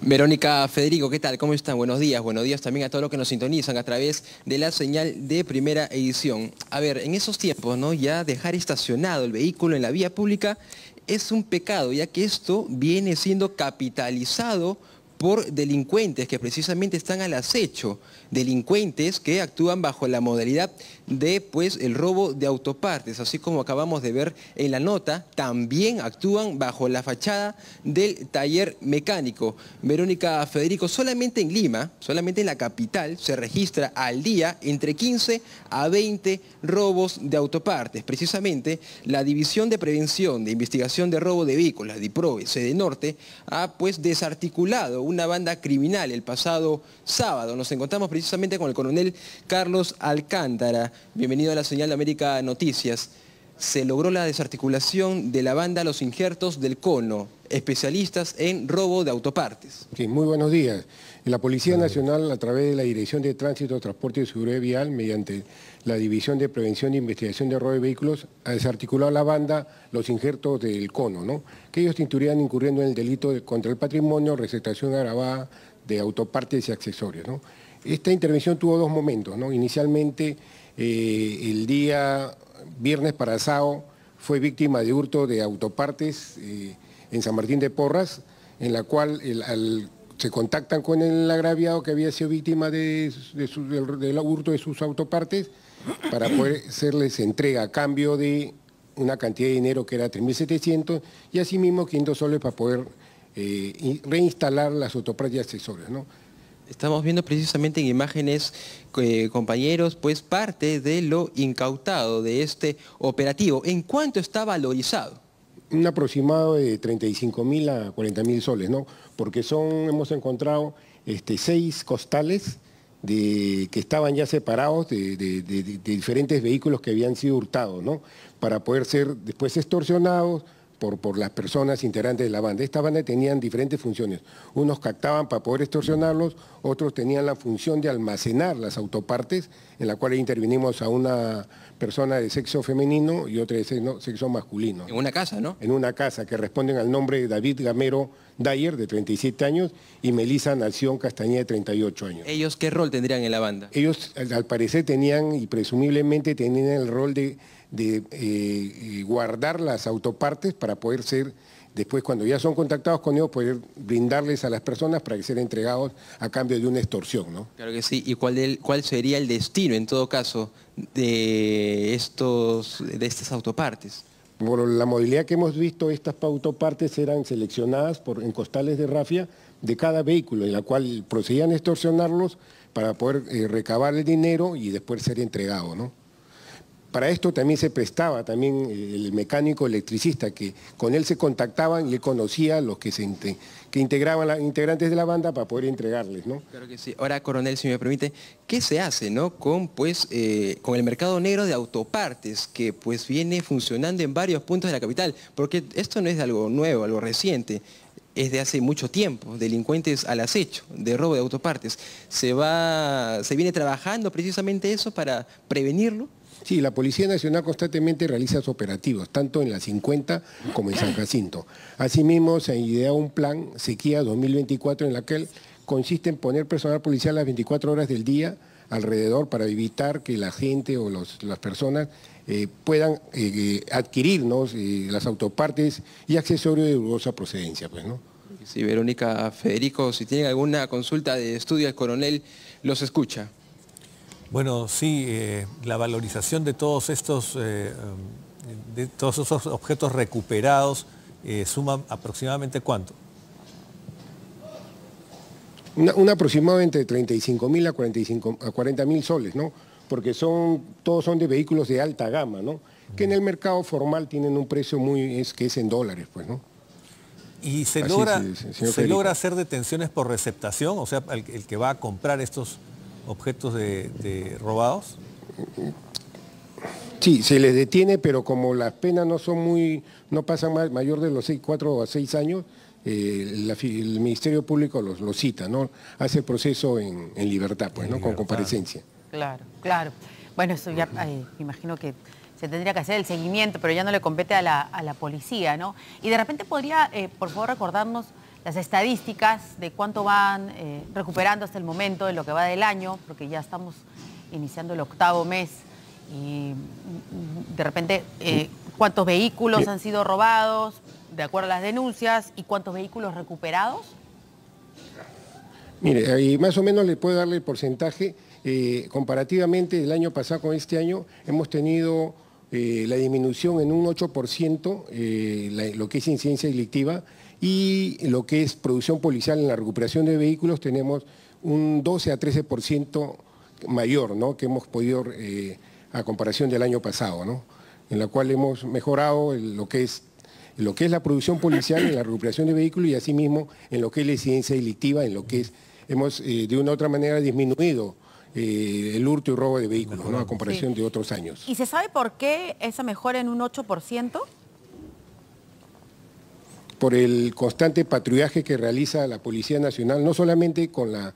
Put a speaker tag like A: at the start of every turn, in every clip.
A: Verónica Federico, ¿qué tal? ¿Cómo están? Buenos días. Buenos días también a todos los que nos sintonizan a través de la señal de primera edición. A ver, en esos tiempos, ¿no? Ya dejar estacionado el vehículo en la vía pública es un pecado, ya que esto viene siendo capitalizado por delincuentes que precisamente están al acecho, delincuentes que actúan bajo la modalidad de pues el robo de autopartes, así como acabamos de ver en la nota, también actúan bajo la fachada del taller mecánico. Verónica Federico, solamente en Lima, solamente en la capital se registra al día entre 15 a 20 robos de autopartes. Precisamente la División de Prevención de Investigación de Robo de Vehículos, DIPROVE, Sede Norte, ha pues desarticulado una banda criminal el pasado sábado. Nos encontramos precisamente con el coronel Carlos Alcántara. Bienvenido a la señal de América Noticias se logró la desarticulación de la banda Los Injertos del Cono, especialistas
B: en robo de
A: autopartes.
B: Sí, muy buenos días. La Policía Nacional, a través de la Dirección de Tránsito, Transporte y Seguridad Vial, mediante la División de Prevención e Investigación de Robo de Vehículos, ha desarticulado la banda Los Injertos del Cono, ¿no? que ellos tinturían incurriendo en el delito contra el patrimonio, recetación agravada de autopartes y accesorios. ¿no? Esta intervención tuvo dos momentos. ¿no? Inicialmente eh, el día viernes para sábado fue víctima de hurto de autopartes eh, en San Martín de Porras, en la cual se contactan con el agraviado que había sido víctima del, hurto de sus autopartes para poder hacerles entrega a cambio de una cantidad de dinero que era 3.700 y asimismo 500 soles para poder eh, reinstalar las autopartes y accesorios. ¿no?
A: estamos viendo precisamente en imágenes, eh, compañeros, pues parte de lo incautado de este operativo. ¿En cuánto está valorizado?
B: Un aproximado de 35 mil a 40 mil soles, ¿no? Porque son, hemos encontrado este, seis costales de, que estaban ya separados de, de diferentes vehículos que habían sido hurtados, ¿no? Para poder ser después extorsionados, por, las personas integrantes de la banda. Esta banda tenían diferentes funciones. Unos captaban para poder extorsionarlos, otros tenían la función de almacenar las autopartes, en la cual intervinimos a una persona de sexo femenino y otra de sexo, masculino. En una casa, ¿no? En una casa, que responden al nombre de David Gamero Dyer, de 37 años, y Melissa Nación Castañeda, de 38 años. ¿Ellos qué rol tendrían en la banda? Ellos, al parecer, tenían y presumiblemente tenían el rol de de eh, eh, guardar las autopartes para poder ser, después cuando ya son contactados con ellos, poder brindarles a las personas para que sean entregados a cambio de una extorsión, ¿no?
A: Claro que sí. ¿Y cuál, cuál sería el destino, en todo caso, de, estos, de estas
B: autopartes? por la movilidad que hemos visto, estas autopartes eran seleccionadas por, en costales de rafia de cada vehículo, en la cual procedían a extorsionarlos para poder eh, recabar el dinero y después ser entregado. ¿no? para esto también se prestaba también el mecánico electricista, que con él se contactaban y le conocía a los que se que integraban integrantes de la banda para poder entregarles, ¿no?
A: Claro que sí. Ahora, coronel, si me permite, ¿qué se hace, no, con pues eh, con el mercado negro de autopartes que pues viene funcionando en varios puntos de la capital? Porque esto no es algo nuevo, algo reciente. Es de hace mucho tiempo, delincuentes al acecho, de robo de autopartes. ¿Se, va, ¿Se
B: viene trabajando precisamente eso para prevenirlo? Sí, la Policía Nacional constantemente realiza sus operativos, tanto en la 50 como en San Jacinto. Asimismo, se ha ideado un plan Sequía 2024 en el que consiste en poner personal policial las 24 horas del día alrededor para evitar que la gente o las personas eh, puedan eh, eh, adquirirnos las autopartes y accesorios de dudosa procedencia. Pues, ¿no?
A: Sí, Verónica, Federico, si tienen alguna consulta de estudio, coronel los escucha.
B: Bueno, sí, eh, la valorización de todos estos, eh, em, de todos esos objetos recuperados eh, suma aproximadamente cuánto? Un aproximadamente de 35 mil a a 40 mil soles, ¿no? Porque son, todos son de vehículos de alta gama, ¿no? Que en el mercado formal tienen un precio muy, es, que es en dólares, pues, ¿no? ¿Y se, logra, se logra hacer detenciones por receptación? O sea, el que va a comprar estos objetos de, robados? Sí, se les detiene, pero como las penas no son muy, no pasan mayor de los seis, 4 a seis años, eh, el Ministerio Público los, cita, ¿no? Hace proceso en, libertad, pues, ¿no? Con comparecencia.
A: Claro, claro. Bueno, eso ya, imagino que se tendría que hacer el seguimiento, pero ya no le compete a la, policía, ¿no? Y de repente podría, eh, por favor, recordarnos las estadísticas de cuánto van eh, recuperando hasta el momento, de lo que va del año, porque ya estamos iniciando el octavo mes y mm, de repente eh, cuántos vehículos han sido robados, de acuerdo a las denuncias, y cuántos vehículos recuperados.
B: Mire, ahí más o menos le puedo darle el porcentaje. Eh, comparativamente el año pasado con este año, hemos tenido la disminución en un 8% lo que es incidencia delictiva y lo que es producción policial en la recuperación de vehículos tenemos un 12 a 13% mayor que hemos podido eh, a comparación del año pasado, en la cual hemos mejorado lo que es lo que es la producción policial, en la recuperación de vehículos y asimismo en lo que es la incidencia delictiva, en lo que es, hemos eh, de una u otra manera disminuido eh, el hurto y robo de vehículos, a comparación de otros años.
A: ¿Y se sabe por qué esa mejora en un 8%?
B: por el constante patrullaje que realiza la Policía Nacional, no solamente con la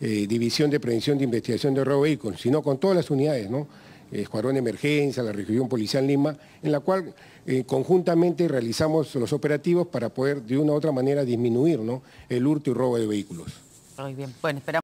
B: eh, División de Prevención de Investigación de Robo Vehículos, sino con todas las unidades, ¿no? Escuadrón de Emergencia, la Región Policial Lima, en la cual eh, conjuntamente realizamos los operativos para poder de una u otra manera disminuir ¿no? el hurto y robo de vehículos.
A: Muy bien, bueno, esperamos.